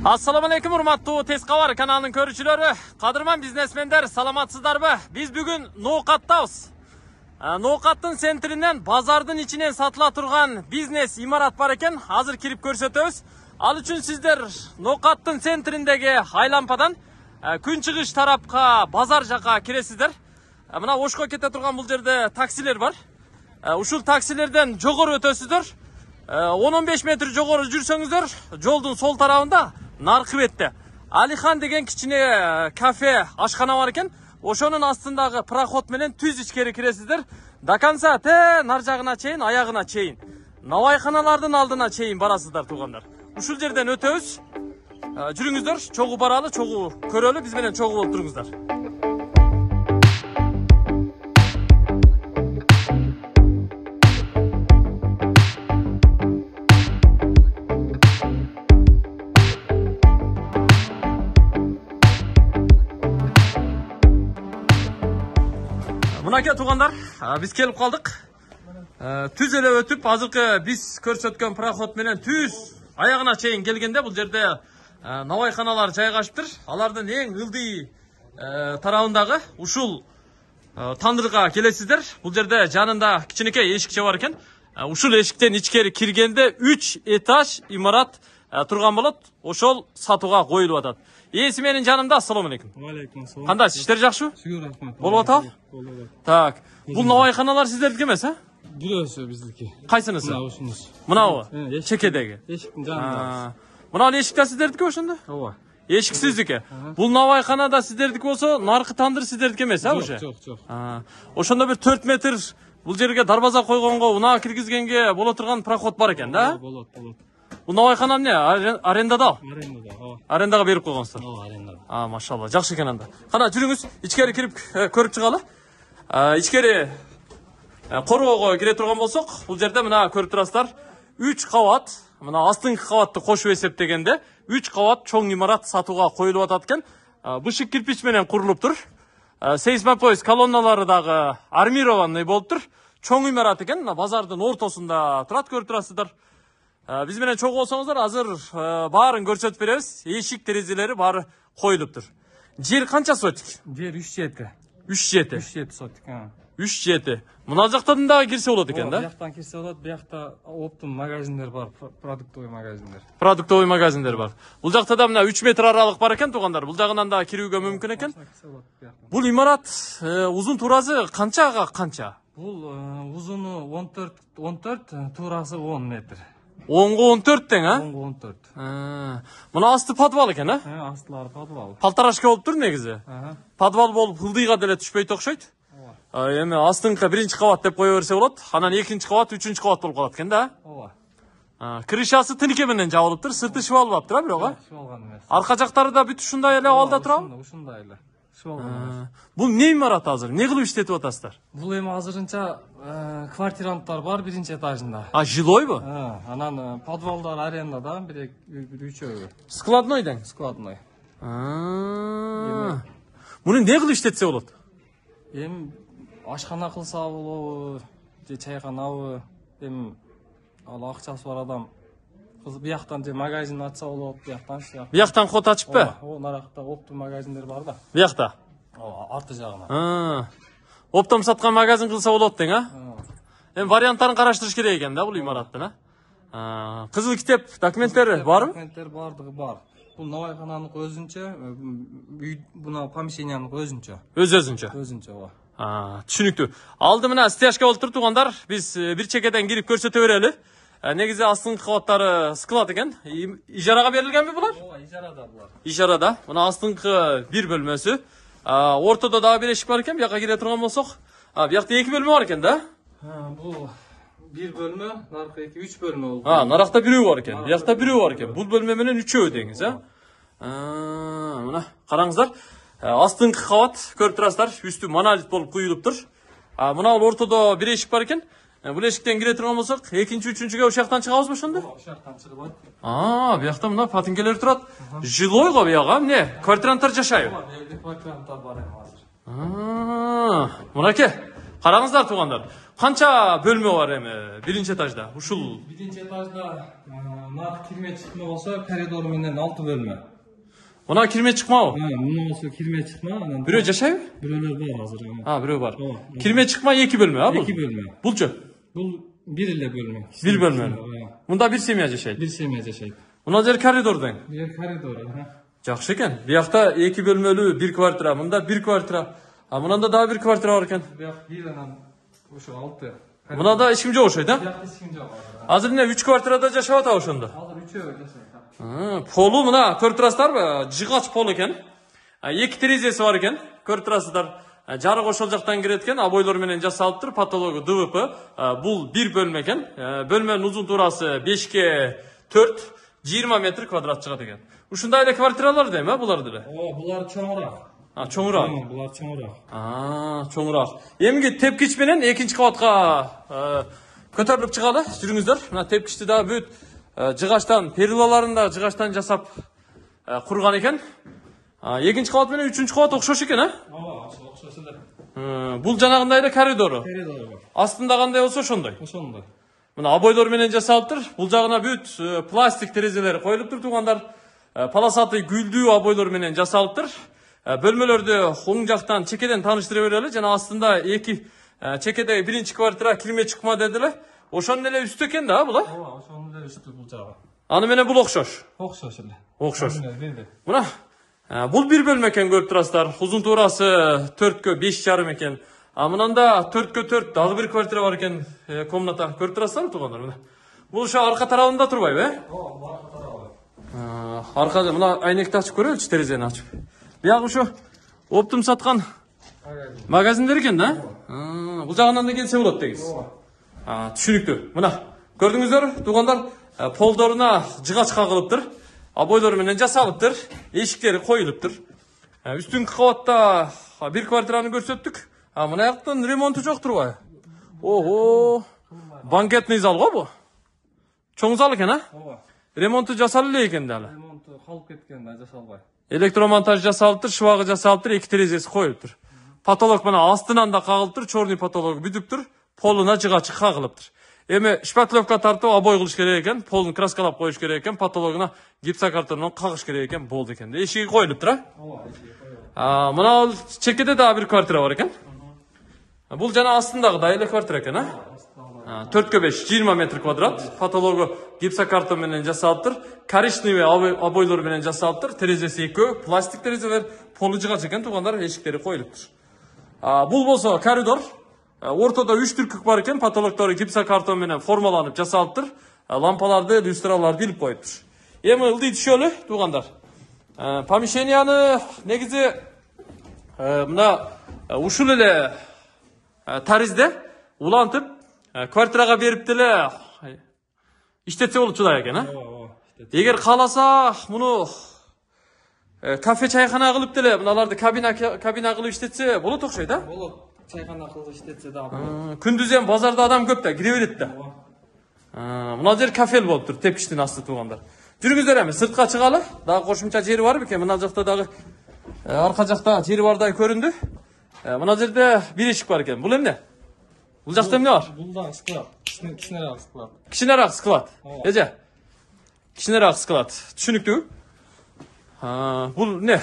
урматтуу Тез Кабар каналынын көрүүчүлөрү, кадырман бизнесмендер, саламатсыздарбы? Биз бүгүн Ноокаттабыз. Ноокаттын центринен базардын ичинен сатыла турган бизнес имарат бар экен, азыр кирип көрсөтөбүз. Ал үчүн сиздер Ноокаттын центриндеги айлампадан күн чыгыш тарапка, базар жака киресиздер. Мына ошко кете турган бул жерде таксилер бар. Ушул таксилерден жогору өтөсүздөр. 10-15 метр жогору жүрсөңүздөр, жолдун сол тарабында нарқы бетте алихан деген кішкене кафе ашхана бар екен ошоның астындағы проход менен түз ичкери киресиздер до конца тээ нар жагына чейин аягына чейин алдына чейин барасыздар туугандар ушул жерден өтөбүз жүрүңүздөр чогуу баралы чогуу көрөлү биз менен чогуу болуп туруңуздар мынакей туғандар біз келіп қалдық түз еле өтіп азыркы биз көрсөткөн проход менен түз аягына чейин келгенде бул жерде набайканалар жайгашыптыр алардын эң ылдый тарабындагы ушул тандырга келесиздер бул жерде жанында кичинекей эшикче бар экен ушул эшиктен ичкери киргенде үч этаж имарат Э, тұрған болады ошол сатуға қойылып атат ээси менің жанымда ассалому алейкум алейкум ассалам кандайсыз иштер жакшыбы шүгүр рахмат болуп атабы болуп атат так бұл науайханалар сиздердики емес э бирөөсү биздики кайсынысы мына ушунусу мынабы э, чекедеги эшиктин жанында мынабул эшик да ошондо ооба эшик сиздики бул науайхана да сиздердики болса нарқы тандыр сиздердики емес а уже жок жок ошондо бір төрт метр бұл жерге дарбаза койгонго унаа киргизгенге бола турган проход бар экен да болот болот бұл наубайхана не арендада арендада арендаға беріп қойғансыздар ооба аренда а машалла жақсы екен анда қана жүріңіз ичкери кіріп э, көріп шығалы ичкери э, қорғауға кіре тұрған болсақ бұл жерде мына көріп тұрасыздар үч қабат мына астыңғы қабатты қосып есептегенде үч қабат чоң имарат сатуға қойылып жатады екен бышык кирпич менен құрылып тұр сейсмопоезд колонналары дагы армированный болып тұр чоң имарат екен мына базардың ортосунда турат көріп тұрасыздар Э, биз менен чогуу болсоңуздар азыр э, баарын көрсөтүп беребиз эшик терезелери баары коюлуптур жер канча сотик жер үч жети үч жети үч жети сотик үч жети мына жақтан да кірсе болады екен да жақтан кірсе болады бұл жақта оптом магазиндер бар продуктовый магазиндер продуктовый магазиндер бар бұл жақта да мына үч метр аралық бар екен туғандар бұл жагынан да кіруге мүмкін екен бұл имарат ұзын э, туурасы қаншаға қанша бұл ұзыны он төрт он төрт туурасы он метр 10-ға 14 тең, а? 10-ға 14. Мына асты подвал екен, а? Ә, астылары подвал. Полторашка болып тұр негізі. Подвал болып хылдыйға деле түшпейді ооба Эми астыңкы биринчи кабат деп кое берсе болот. Анан экинчи кабат, үчүнчү кабат болуп калат экен да? Ооба. Крышасы тынке менен жабылып сырты шыбалбаптыр тур, а бирок, а? Шыбалган эмес. Арка жактары да бүт ушундай эле абалда турабы? Ушундай эле бұл не имарат азыр не қылып иштетип атасыздар бұл эми азырынча квартиранттар бар биринчи этажында а жилойбу анан подвалдар арендада бир үчөө складной дең складной муну эмне кылып иштетсе болот эми ашкана кылса болобу же чайканабы эми ал акчасы бар адам бұяқтан де магазин атса болады бұяқтан ше бұяқтан код ашып па о нарақта оптом магазиндер бар да бұяқта арты жағына оптом сатқан магазин қылса болады дең а эми варианттарын караштырыш керек екен да бул имараттын а кызыл китеп документтери барбы документтер баардыгы бар бул наубайхананыкы өзүнчө э, үй мына помещенияныкы өзүнчө өз өзүнчө өзүнчө ооба түшүнүктүү алды мына стяжка болып тұр туугандар біз э, бір чекеден кирип көрсөтө берели Э, негізі астыңғы қабаттары склад екен ижараға берілген бе бұлар ижарада бұлар ижарада мына астыңғы бір бөлмесі э, ортада дағы бір бар екен бұяққа келе тұрған болсақ э, бұяқта екі бөлме бар екен да бұл бір бөлме нарық екі үш бөлме ол а нарықта біреу бар екен бұяқта біреу бар екен бұл бөлмеменен үшеу деңіз иә мына қараңыздар астыңғы қабат көріп тұрасыздар үсті монолит болып құйылып тұр мынау ортада бір бар екен бұл есіктен кіре тұрған болсақ екінші үшіншіге ошол жактан чыгабызбы ошондо ошол жактан чыгып а биякта мына патинкелер турат жилой го бияк а эмне квартиранттар жашайбы ооба квартиранттар бар эми азыр мураке караңыздар туугандар канча бөлмө бар эми биринчи этажда ушул биринчи этажда мына кирме чыкма болсо коридор менен алты бөлмө мына кирме чыкмабы мына болсо кирме чыкма анан бирөө жашайбы бирөөлөр бар азыр а бирөө бар кирме чыкма эки бөлмө а бул эки бөлмө булчу Бұл bir ile bölmek. Bir bölmeli. Bunda bir семья жашайт. Bir семья жашайт. Мына жер коридорден. коридор, Жакшы экен. екі 2 бөлмөлүү 1 квартира, мында 1 квартира. А мынанда дагы бір квартира бар экен. Буяк бир анан ошо алты. Мынада эч ким жок окшойт, а? Буякта эч ким жок. Азыр эмне 3 квартирада жашап атабы ошондо? Азыр 3 Полу мына көрүп турасыздарбы? Жыгач пол экен. Эки терезеси бар Э, жарық ошол жактан кирет экен обойлор менен жасалыптыр потологу двп э, бул бир бөлмө экен э, бөлмөнүн узунтурасы бешке төрт жыйырма метр квадрат чыгат экен ушундай эле квартиралар дейм э булар деле ооба булар чоңураак чоңураак булар чоңураак чоңураак эмги тепкич менен экинчи кабатка көтөрүлүп чыгалы жүрүңүздөр мына тепкичти дагы бүт жыгачтан перилаларын дагы жыгачтан жасап курган экен екінші қабат менен үшінші қабат ұқсас екен а ооба ұқсас эле бул жанагындай эле коридору коридору астында кандай болсо ошондой ошондой мына обойлор менен жасалыптыр бул жагына бүт пластик терезелер коюлуптур туугандар полосатый гүлдүү обойлор менен жасалыптыр бөлмөлөрдү оң жактан чекеден тааныштыра берели жана астында эки чекедеги биринчи квартира кирме чыкма деди эле ошонун эле үстү экен да бул э ооба ошонун эле үстү бул жагы аны менен бул окшош окшош эле окшош мына бұл бір бөлме екен көріп тұрасыздар ұзын турасы төрткө беш жарым екен а мынанда төрткө төрт дагы бир квартира бар екен комната көрүп турасыздарбы туугандар мына бул ошо арка тарабында турбайбы э ооба арка тарабы арка мына айнекти ачып көрөлүчү терезени ачып буягы ушу оптом саткан магазиндер экен да бул жагынан да келсе болот негизи ооба түшүнүктүү мына көрдүңүздөр туугандар полдоруна жыгач кагылыптыр менен жасалыптыр эшиктери коюлуптур үстүңкү кабатта бир квартираны көрсөттүк а мына жактын ремонту жок турбайбы ого банкетный зал го бул чоң зал экен а ооба ремонту жасала эле экен да алы ремонту калып кеткен да жасалбай электромонтаж жасалыптыр шыбагы жасалыптыр эки терезеси коюлуптур потолок мына астынан да кагылыптыр черный потологу бүтүптүр полуна жыгачы кагылыптыр Еме шпатлевка тартып обой кылыш керек экен полын краскалап коюш керек экен потологуна гипсокартондан кагыш керек экен болду экен эшиги коюлуптур а ооба мына чекеде дагы бир квартира бар экен бул жана астындагыдай эле квартира экен а төрткө беш жыйырма метр квадрат потологу гипсокартон менен жасалыптыр коричневый обойлор менен жасалыптыр терезеси экөө пластик терезелер полу жыгач экен туугандар эшиктери коюлуптур бул болсо коридор ортада үш түркік бар экен потолоктору гипсокартон менен формаланып жасалыптыр лампаларды люстраларды илип коюптур эми ылдый түшөлү туугандар помещенияны негизи мына ушул эле таризде улантып квартирага берип деле иштетсе болот экен а эгер кааласа муну кафе чайхана кылып деле мыналарды кабина кабина кылып иштетсе болот окшойт э болот жай ғана қылды істетсе да күндіз енді базарда адам көп та кіре береді да мына жер кафель болып тұр тепкіштің асты туғандар жүріңіздер әмі сыртқа шығалы дағы қосымша жері э, бар екен мына жақта дағы арқа жақта жері бардай көрінді э, мына жерде есік бар екен бұл эмне бұл жақта эмне бар бұл э, да склад кішінерак склад кішінерак склад эже кішінерак склад бұл не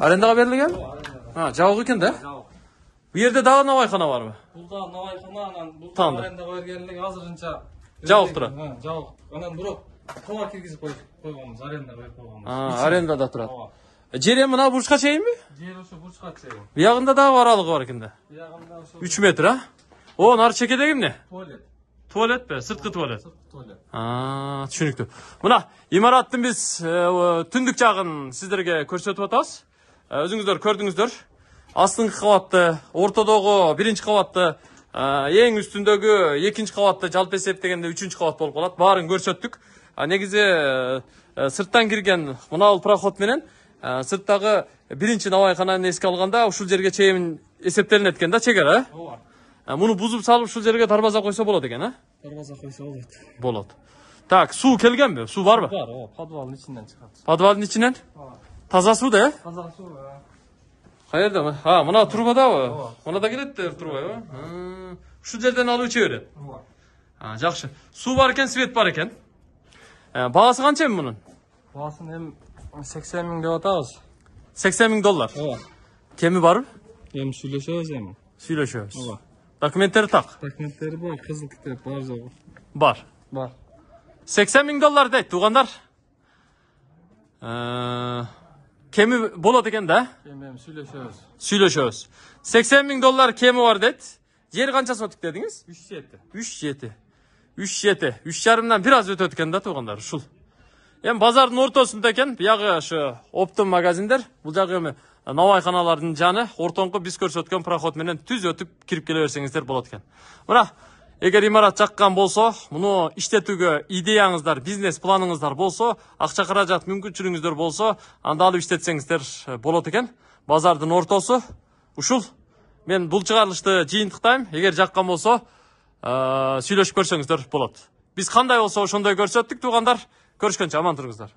арендаға берілген жабық екен да Бұл жерде дағы науайхана бар ба? Бұл да науайхана, анан бұл тағында бергенлігі азырынша жабық тұрады. Жабық. Анан бірок қола кіргізіп қойғанбыз, аренда қойып қойғанбыз. А, арендада тұрады. Жері мына бұрышқа шейін бе? Жері осы бұрышқа шейін. Бұяғында дағы аралығы бар екен де. Бұяғында осы 3 метр, а? О, нар шекеде кім не? Туалет. Туалет пе? Сыртқы туалет. туалет. А, түсінікті. Мына имараттың біз түндік жағын сіздерге көрсетіп отырамыз. Өзіңіздер көрдіңіздер астыңғы қабатты ортадағы бірінші қабатты ең үстіндегі екінші қабатты жалпы есептегенде үшінші қабат болып қалады барын көрсеттік негізі сырттан кірген мынау проход менен сырттағы биринчи набайкананы эске алғанда ушул жерге чейин эсептелинет экен да чегара ә? ооба муну бузуп салып ушул жерге дарбаза койсо болот экен а ә? дарбаза койсо болот болот так суу келгенби суу барбы бар ооба подвалдын ичинен чыгат подвалдын ичинен ооба таза суу да э таза суу qayerda ha mana мынада келеді труба truba shu жерден алып ооба жақсы су бар екен свет бар екен бағасы қанша эми мунун бағасын эми сексен миң деп атабыз сексен миң доллар ооба кеми барбы эми сүйлөшөбүз эми сүйлөшөбүз ооба документтери так документтери бар қызыл кітап бар жоғы бар бар сексен миң доллар дейт туугандар Kemi bol ateken da? Kemim сөйлесеміз Süylöşöz. 80 bin dolar kemi var dedi. қанша kança sotik dediniz? 3 yeti. 3 yeti. 3 yeti. 3 yarımdan biraz öte да de tuğanlar şul. Yani bazarın bir ошо şu Optum magazinler. Bu эми Navay жаны canı ortonku biz проход менен түз tüz ötüp kirip Егер имарат жаққан болсо мұны иштетүүгө идеяңыздар бизнес планыңыздар болсо акча каражат мүмкүнчүлүгүңүздөр болсо анда алып иштетсеңиздер э, болот экен базардын ортосу ушул мен бул чыгарылышты жыйынтыктайм эгер жаккан болсо э, сүйлөшүп көрсөңүздөр болот биз кандай болсо ошондой көрсөттүк туугандар көрүшкөнчө аман туруңуздар